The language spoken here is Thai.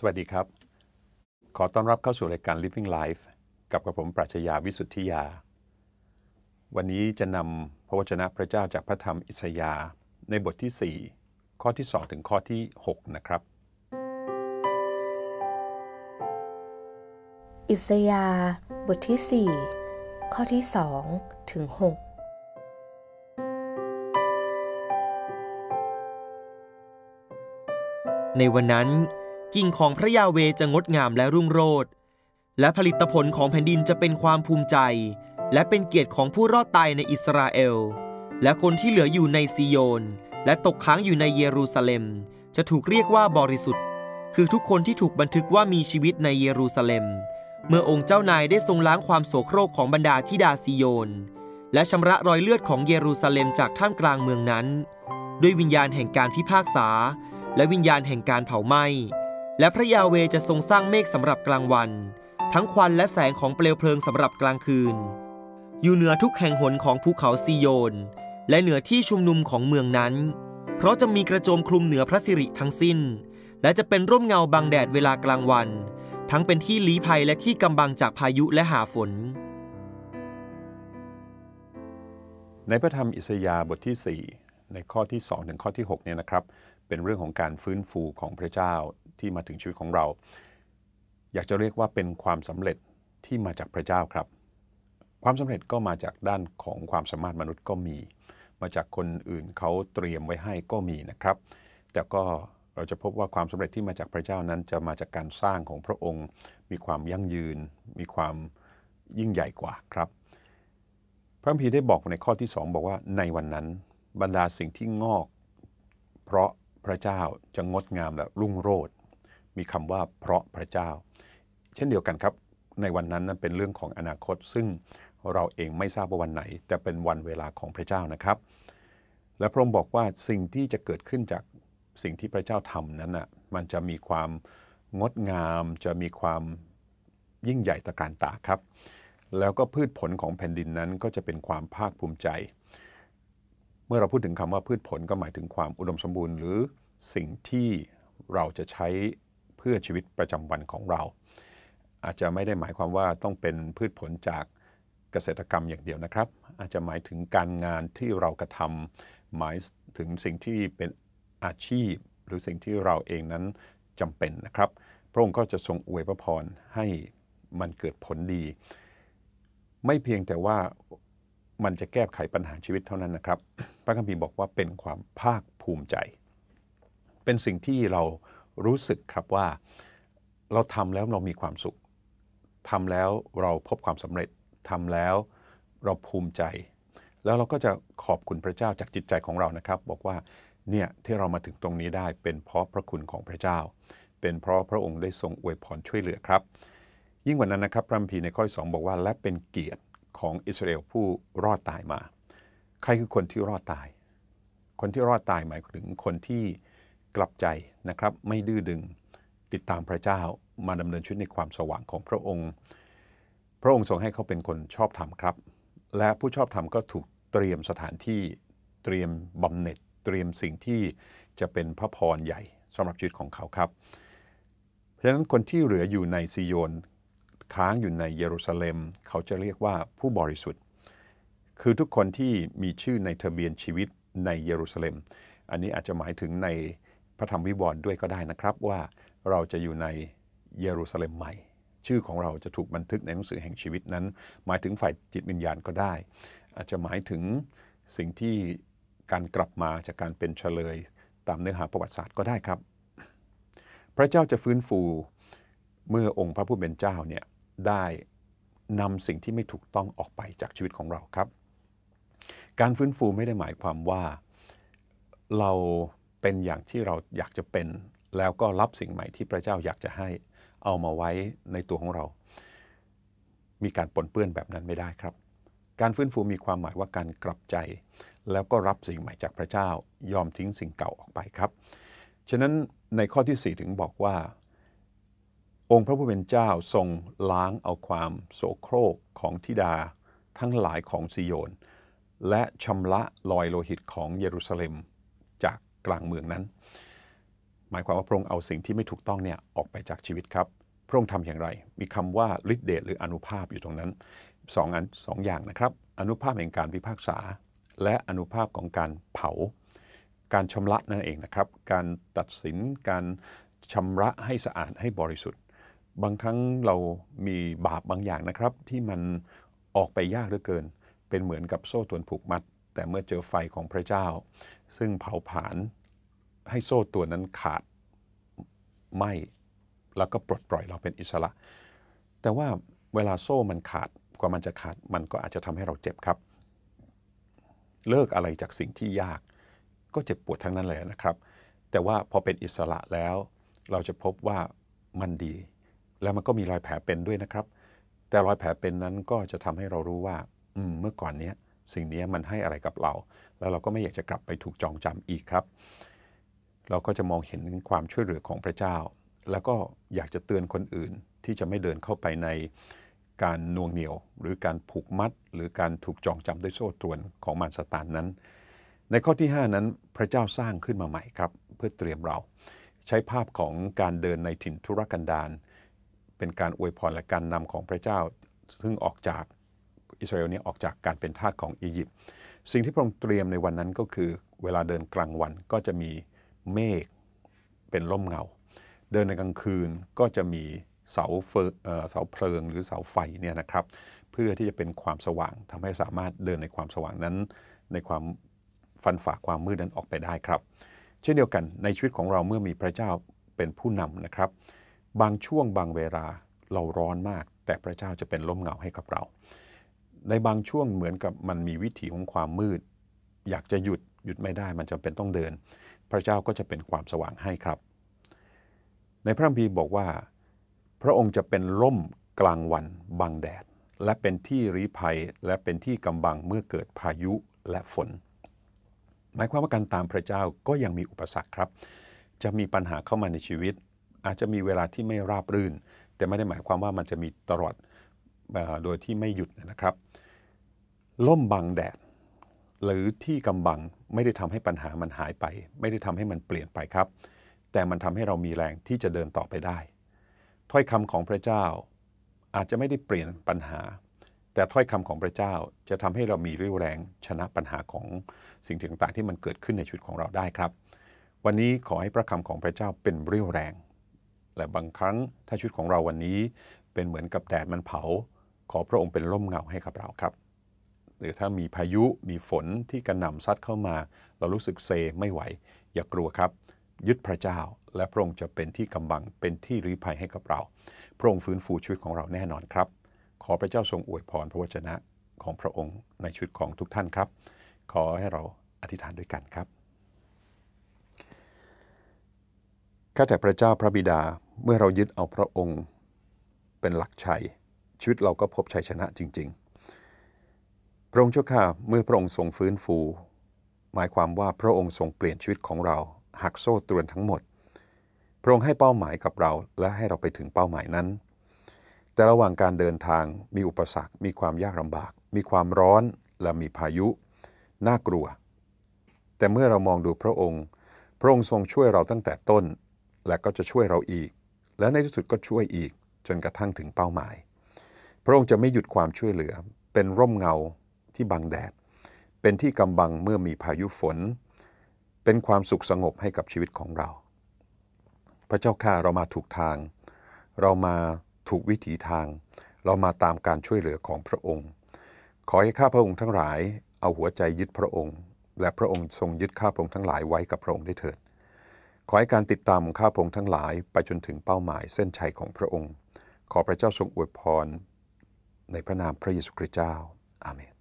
สวัสดีครับ ขอต้อนรับเข้าสู่รายการ Living Life กับกระผมปรัชญาวิสุทธิยา วันนี้จะนำพระวจนะพระเจ้าจากพระธรรมอิสยาห์ในบทที่ 4 ข้อที่ 2 ถึงข้อที่ 6 นะครับ อิสยาห์บทที่ 4 ข้อที่2ถึง6ในวันนั้นกิ่งของพระยาเวจะงดงามและรุ่งโรจน์ และผลิตผลของแผ่นดินจะเป็นความภูมิใจ และเป็นเกียรติของผู้รอดตายในอิสราเอล และคนที่เหลืออยู่ในซีโยนและตกค้างอยู่ในเยรูซาเล็ม จะถูกเรียกว่าบริสุทธิ์ คือทุกคนที่ถูกบันทึกว่ามีชีวิตในเยรูซาเล็ม เมื่อองค์เจ้านายได้ทรงล้างความโศกโรคของบรรดาทิดาซีโยน และชำระรอยเลือดของเยรูซาเล็มจากท่ามกลางเมืองนั้น ด้วยวิญญาณแห่งการพิพากษา และวิญญาณแห่งการเผาไหม้และพระยาเวจะทรงสร้างเมฆสำหรับกลางวัน ทั้งควันและแสงของเปลวเพลิงสำหรับกลางคืน อยู่เหนือทุกแห่งหนของภูเขาซีโยน และเหนือที่ชุมนุมของเมืองนั้น เพราะจะมีกระโจมคลุมเหนือพระสิริทั้งสิ้น และจะเป็นร่มเงาบังแดดเวลากลางวัน ทั้งเป็นที่ลี้ภัยและที่กำบังจากพายุและหาฝน ในพระธรรมอิสยาห์บทที่ 4 ในข้อที่2ถึงข้อที่6เนี่ยนะครับเป็นเรื่องของการฟื้นฟูของพระเจ้าที่มาถึงชีวิตของเรา อยากจะเรียกว่าเป็นความสำเร็จที่มาจากพระเจ้าครับ ความสำเร็จก็มาจากด้านของความสามารถมนุษย์ก็มี มาจากคนอื่นเขาเตรียมไว้ให้ก็มีนะครับ แต่ก็เราจะพบว่าความสำเร็จที่มาจากพระเจ้านั้นจะมาจากการสร้างของพระองค์ มีความยั่งยืน มีความยิ่งใหญ่กว่าครับ พระพีได้บอกในข้อที่ 2 บอกว่า ในวันนั้นบรรดาสิ่งที่งอก เพราะพระเจ้าจะงดงามและรุ่งโรจน์มีคำว่าเพราะพระเจ้า เช่นเดียวกันครับ ในวันนั้นนั้นเป็นเรื่องของอนาคตซึ่งเราเองไม่ทราบว่าวันไหนแต่เป็นวันเวลาของพระเจ้านะครับ และพระองค์บอกว่าสิ่งที่จะเกิดขึ้นจากสิ่งที่พระเจ้าทำนั้นนะ่ะมันจะมีความงดงาม จะมีความยิ่งใหญ่ตะการตาครับ แล้วก็พืชผลของแผ่นดินนั้น ก็จะเป็นความภาคภูมิใจ เมื่อเราพูดถึงคำว่าพืชผลก็หมายถึงความอุดมสมบูรณ์หรือสิ่งที่เราจะใช้เพื่อชีวิตประจำวันของเรา อาจจะไม่ได้หมายความว่าต้องเป็นพืชผลจากเกษตรกรรมอย่างเดียวนะครับ อาจจะหมายถึงการงานที่เรากระทำหมายถึงสิ่งที่เป็นอาชีพหรือสิ่งที่เราเองนั้นจำเป็นนะครับ พระองค์ก็จะทรงอวยพระพรให้มันเกิดผลดี ไม่เพียงแต่ว่ามันจะแก้ไขปัญหาชีวิตเท่านั้นนะครับ พระคัมภีร์บอกว่าเป็นความภาคภูมิใจ เป็นสิ่งที่เรารู้สึกครับว่าเราทำแล้วเรามีความสุขทำแล้วเราพบความสำเร็จทำแล้วเราภูมิใจ แล้วเราก็จะขอบคุณพระเจ้าจากจิตใจของเรานะครับ บอกว่าเนี่ยที่เรามาถึงตรงนี้ได้ เป็นเพราะพระคุณของพระเจ้า เป็นเพราะพระองค์ได้ทรงอวยพรช่วยเหลือครับ ยิ่งกว่านั้นนะครับพระมพีในข้อที่สองบอกว่า และเป็นเกียรติของอิสราเอลผู้รอดตายมา ใครคือคนที่รอดตาย คนที่รอดตายหมายถึงคนที่กลับใจนะครับไม่ดื้อดึงติดตามพระเจ้ามาดำเนินชีวิตในความสว่างของพระองค์ พระองค์ทรงให้เขาเป็นคนชอบธรรมครับ และผู้ชอบธรรมก็ถูกเตรียมสถานที่เตรียมบำเหน็จเตรียมสิ่งที่จะเป็นพระพรใหญ่สำหรับชีวิตของเขาครับ เพราะฉะนั้นคนที่เหลืออยู่ในซิโยนค้างอยู่ในเยรูซาเล็ม เขาจะเรียกว่าผู้บริสุทธิ์ คือทุกคนที่มีชื่อในทะเบียนชีวิตในเยรูซาเล็ม อันนี้อาจจะหมายถึงในพระธรรม วิวรณ์ด้วยก็ได้นะครับว่าเราจะอยู่ในเยรูซาเล็มใหม่ ชื่อของเราจะถูกบันทึกในหนังสือแห่งชีวิตนั้น หมายถึงฝ่ายจิตวิญญาณก็ได้ อาจจะหมายถึงสิ่งที่การกลับมาจากการเป็นเฉลยตามเนื้อหาประวัติศาสตร์ก็ได้ครับ พระเจ้าจะฟื้นฟูเมื่อองค์พระผู้เป็นเจ้าเนี่ยได้นำสิ่งที่ไม่ถูกต้องออกไปจากชีวิตของเราครับ การฟื้นฟูไม่ได้หมายความว่าเราเป็นอย่างที่เราอยากจะเป็น แล้วก็รับสิ่งใหม่ที่พระเจ้าอยากจะให้เอามาไว้ในตัวของเรา มีการปนเปื้อนแบบนั้นไม่ได้ครับ การฟื้นฟูมีความหมายว่าการกลับใจแล้วก็รับสิ่งใหม่จากพระเจ้ายอมทิ้งสิ่งเก่าออกไปครับ ฉะนั้นในข้อที่ 4 ถึงบอกว่า องค์พระผู้เป็นเจ้าทรงล้างเอาความโสโครกของทิดาทั้งหลายของซิโยน และชำระลอยโลหิตของเยรูซาเล็มกลางเมืองนั้น หมายความว่าพระองค์เอาสิ่งที่ไม่ถูกต้องเนี่ยออกไปจากชีวิตครับ พระองค์ทำอย่างไร มีคำว่าฤทธิเดชหรืออนุภาพอยู่ตรงนั้นสองอันสองอย่างนะครับอนุภาพแห่งการพิพากษาและอนุภาพของการเผา การชำระนั่นเองนะครับ การตัดสินการชำระให้สะอาดให้บริสุทธิ์ บางครั้งเรามีบาปบางอย่างนะครับ ที่มันออกไปยากเหลือเกิน เป็นเหมือนกับโซ่ตวนผูกมัดแต่เมื่อเจอไฟของพระเจ้า ซึ่งเผาผลาญให้โซ่ตัวนั้นขาดไหมแล้วก็ปลดปล่อยเราเป็นอิสระ แต่ว่าเวลาโซ่มันขาดกว่ามันจะขาด มันก็อาจจะทำให้เราเจ็บครับ เลิกอะไรจากสิ่งที่ยาก ก็เจ็บปวดทั้งนั้นเลยนะครับ แต่ว่าพอเป็นอิสระแล้ว เราจะพบว่ามันดี แล้วมันก็มีรอยแผลเป็นด้วยนะครับ แต่รอยแผลเป็นนั้นก็จะทำให้เรารู้ว่า อืมเมื่อก่อนเนี้ยสิ่งนี้มันให้อะไรกับเรา แล้วเราก็ไม่อยากจะกลับไปถูกจองจำอีกครับ เราก็จะมองเห็นความช่วยเหลือของพระเจ้า แล้วก็อยากจะเตือนคนอื่น ที่จะไม่เดินเข้าไปในการนวงเหนียว หรือการผูกมัด หรือการถูกจองจำด้วยโซ่ตรวนของมารสตานนั้น ในข้อที่ 5 นั้นพระเจ้าสร้างขึ้นมาใหม่ครับ เพื่อเตรียมเรา ใช้ภาพของการเดินในถิ่นธุรกันดารเป็นการอวยพรและการนำของพระเจ้าซึ่งออกจากอิสราเอลเนี่ยออกจากการเป็นทาสของอียิปต์ สิ่งที่พระองค์เตรียมในวันนั้นก็คือ เวลาเดินกลางวันก็จะมีเมฆเป็นร่มเงา เดินในกลางคืนก็จะมีเสาเฟเสาเพลิงหรือเสาไฟเนี่ยนะครับ เพื่อที่จะเป็นความสว่าง ทำให้สามารถเดินในความสว่างนั้น ในความฟันฝ่าความมืดนั้นออกไปได้ครับ เช่นเดียวกันในชีวิตของเราเมื่อมีพระเจ้าเป็นผู้นำนะครับ บางช่วงบางเวลาเราร้อนมาก แต่พระเจ้าจะเป็นล่มเงาให้กับเราในบางช่วงเหมือนกับมันมีวิถีของความมืด อยากจะหยุดหยุดไม่ได้มันจำเป็นต้องเดิน พระเจ้าก็จะเป็นความสว่างให้ครับ ในพระคัมภีร์บอกว่า พระองค์จะเป็นร่มกลางวันบังแดด และเป็นที่รีภัย และเป็นที่กำบังเมื่อเกิดพายุและฝน หมายความว่าการตามพระเจ้าก็ยังมีอุปสรรคครับ จะมีปัญหาเข้ามาในชีวิต อาจจะมีเวลาที่ไม่ราบรื่น แต่ไม่ได้หมายความว่ามันจะมีตลอดโดยที่ไม่หยุดนะครับ ล่มบังแดด หรือที่กำบังไม่ได้ทำให้ปัญหามันหายไป ไม่ได้ทำให้มันเปลี่ยนไปครับ แต่มันทำให้เรามีแรงที่จะเดินต่อไปได้ ถ้อยคำของพระเจ้า อาจจะไม่ได้เปลี่ยนปัญหา แต่ถ้อยคำของพระเจ้าจะทำให้เรามีเรี่ยวแรงชนะปัญหาของสิ่งต่าง ๆ ที่มันเกิดขึ้นในชีวิตของเราได้ครับ วันนี้ขอให้พระคำของพระเจ้าเป็นเรี่ยวแรง และบางครั้งถ้าชีวิตของเราวันนี้เป็นเหมือนกับแดดมันเผาขอพระองค์เป็นร่มเงาให้กับเราครับ หรือถ้ามีพายุมีฝนที่กระหน่ำซัดเข้ามา เรารู้สึกเซไม่ไหว อย่ากลัวครับ ยึดพระเจ้าและพระองค์จะเป็นที่กำบังเป็นที่รีภัยให้กับเราพระองค์ฟื้นฟูชีวิตของเราแน่นอนครับ ขอพระเจ้าทรงอวยพรพระวจนะของพระองค์ในชีวิตของทุกท่านครับ ขอให้เราอธิษฐานด้วยกันครับข้าแต่พระเจ้าพระบิดาเมื่อเรายึดเอาพระองค์เป็นหลักชัยชีวิตเราก็พบชัยชนะจริงๆ พระองค์เจ้าข้าเมื่อพระองค์ทรงฟื้นฟู หมายความว่าพระองค์ทรงเปลี่ยน ชีวิตของเราหักโซ่ตรวนทั้งหมด พระองค์ให้เป้าหมายกับเราและให้เราไปถึงเป้าหมายนั้น แต่ระหว่างการเดินทางมีอุปสรรค มีความยากลำบาก มีความร้อนและมีพายุ น่ากลัว แต่เมื่อเรามองดูพระองค์ พระองค์ทรงช่วยเราตั้งแต่ต้น และก็จะช่วยเราอีก และในที่สุดก็ช่วยอีกจนกระทั่งถึงเป้าหมายพระองค์จะไม่หยุดความช่วยเหลือ เป็นร่มเงาที่บังแดด เป็นที่กำบังเมื่อมีพายุฝน เป็นความสุขสงบให้กับชีวิตของเรา พระเจ้าข้าเรามาถูกทาง เรามาถูกวิถีทาง เรามาตามการช่วยเหลือของพระองค์ ขอให้ข้าพระองค์ทั้งหลาย เอาหัวใจยึดพระองค์ และพระองค์ทรงยึดข้าพระองค์ทั้งหลายไว้กับพระองค์ได้เถิด ขอให้การติดตามของข้าพระองค์ทั้งหลายไปจนถึงเป้าหมายเส้นชัยของพระองค์ ขอพระเจ้าทรงอวยพรในพระนามพระเยซูคริสต์เจ้า อาเมน